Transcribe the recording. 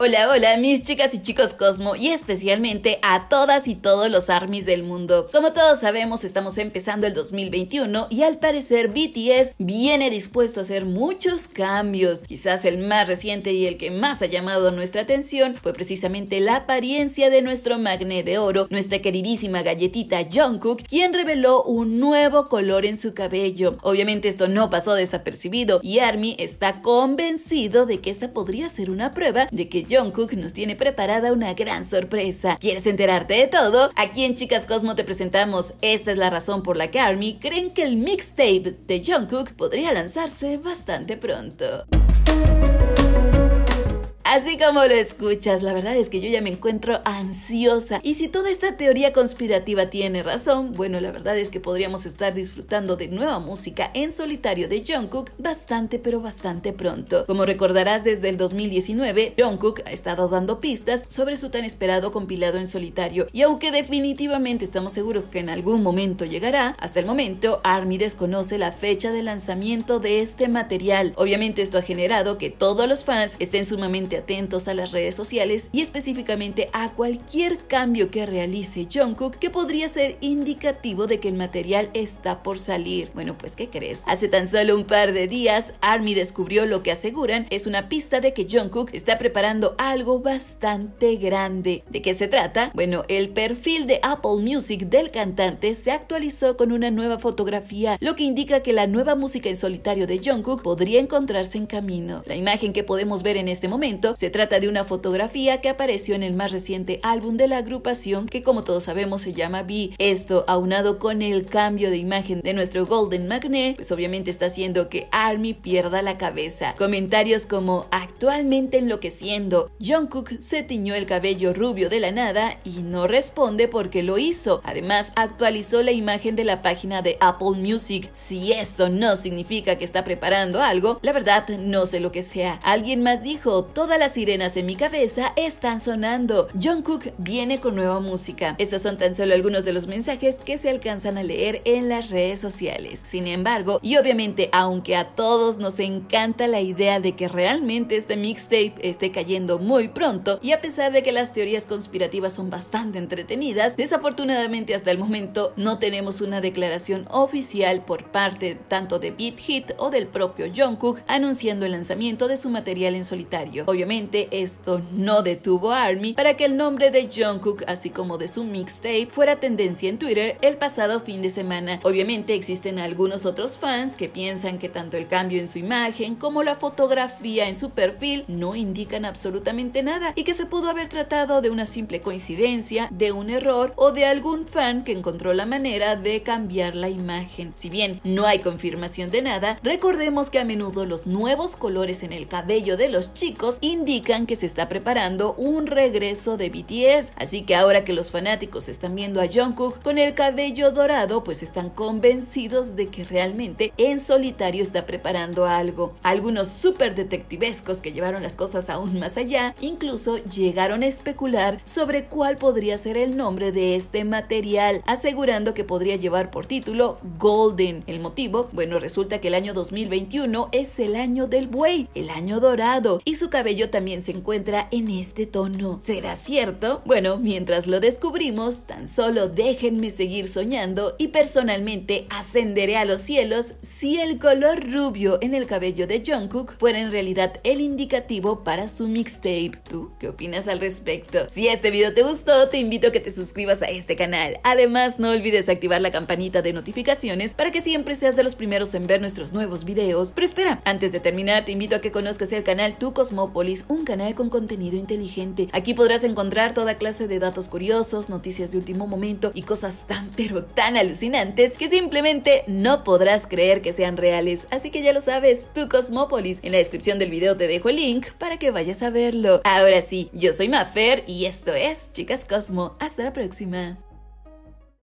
Hola, hola mis chicas y chicos Cosmo y especialmente a todas y todos los armies del mundo. Como todos sabemos, estamos empezando el 2021 y al parecer BTS viene dispuesto a hacer muchos cambios. Quizás el más reciente y el que más ha llamado nuestra atención fue precisamente la apariencia de nuestro magné de oro, nuestra queridísima galletita Jungkook, quien reveló un nuevo color en su cabello. Obviamente esto no pasó desapercibido y Army está convencido de que esta podría ser una prueba de que Cook nos tiene preparada una gran sorpresa. ¿Quieres enterarte de todo? Aquí en Chicas Cosmo te presentamos Esta es la razón por la que ARMY creen que el mixtape de Cook podría lanzarse bastante pronto. Así como lo escuchas, la verdad es que yo ya me encuentro ansiosa. Y si toda esta teoría conspirativa tiene razón, bueno, la verdad es que podríamos estar disfrutando de nueva música en solitario de Jungkook bastante pero bastante pronto. Como recordarás desde el 2019, Jungkook ha estado dando pistas sobre su tan esperado compilado en solitario y aunque definitivamente estamos seguros que en algún momento llegará, hasta el momento ARMY desconoce la fecha de lanzamiento de este material. Obviamente esto ha generado que todos los fans estén sumamente atentos a las redes sociales y específicamente a cualquier cambio que realice Jungkook que podría ser indicativo de que el material está por salir. Bueno, pues ¿qué crees? Hace tan solo un par de días, ARMY descubrió lo que aseguran es una pista de que Jungkook está preparando algo bastante grande. ¿De qué se trata? Bueno, el perfil de Apple Music del cantante se actualizó con una nueva fotografía, lo que indica que la nueva música en solitario de Jungkook podría encontrarse en camino. La imagen que podemos ver en este momento se trata de una fotografía que apareció en el más reciente álbum de la agrupación que como todos sabemos se llama B. Esto aunado con el cambio de imagen de nuestro Golden Magnet, pues obviamente está haciendo que Army pierda la cabeza. Comentarios como actualmente enloqueciendo, Jungkook se tiñó el cabello rubio de la nada y no responde porque lo hizo. Además actualizó la imagen de la página de Apple Music. Si esto no significa que está preparando algo, la verdad no sé lo que sea. Alguien más dijo, toda las sirenas en mi cabeza están sonando. Jungkook viene con nueva música. Estos son tan solo algunos de los mensajes que se alcanzan a leer en las redes sociales. Sin embargo, y obviamente, aunque a todos nos encanta la idea de que realmente este mixtape esté cayendo muy pronto, y a pesar de que las teorías conspirativas son bastante entretenidas, desafortunadamente hasta el momento no tenemos una declaración oficial por parte tanto de Beat Hit o del propio Jungkook anunciando el lanzamiento de su material en solitario. Obviamente, esto no detuvo a ARMY para que el nombre de Jungkook, así como de su mixtape, fuera tendencia en Twitter el pasado fin de semana. Obviamente existen algunos otros fans que piensan que tanto el cambio en su imagen como la fotografía en su perfil no indican absolutamente nada y que se pudo haber tratado de una simple coincidencia, de un error o de algún fan que encontró la manera de cambiar la imagen. Si bien no hay confirmación de nada, recordemos que a menudo los nuevos colores en el cabello de los chicos y indican que se está preparando un regreso de BTS, así que ahora que los fanáticos están viendo a Jungkook con el cabello dorado, pues están convencidos de que realmente en solitario está preparando algo. Algunos super detectivescos que llevaron las cosas aún más allá, incluso llegaron a especular sobre cuál podría ser el nombre de este material, asegurando que podría llevar por título Golden. El motivo, bueno, resulta que el año 2021 es el año del buey, el año dorado, y su cabello también se encuentra en este tono. ¿Será cierto? Bueno, mientras lo descubrimos, tan solo déjenme seguir soñando y personalmente ascenderé a los cielos si el color rubio en el cabello de Jungkook fuera en realidad el indicativo para su mixtape. ¿Tú qué opinas al respecto? Si este video te gustó, te invito a que te suscribas a este canal. Además, no olvides activar la campanita de notificaciones para que siempre seas de los primeros en ver nuestros nuevos videos. Pero espera, antes de terminar, te invito a que conozcas el canal Tu Cosmópolis un canal con contenido inteligente. Aquí podrás encontrar toda clase de datos curiosos, noticias de último momento y cosas tan pero tan alucinantes que simplemente no podrás creer que sean reales. Así que ya lo sabes, tu Cosmópolis. En la descripción del video te dejo el link para que vayas a verlo. Ahora sí, yo soy Mafer y esto es Chicas Cosmo. Hasta la próxima.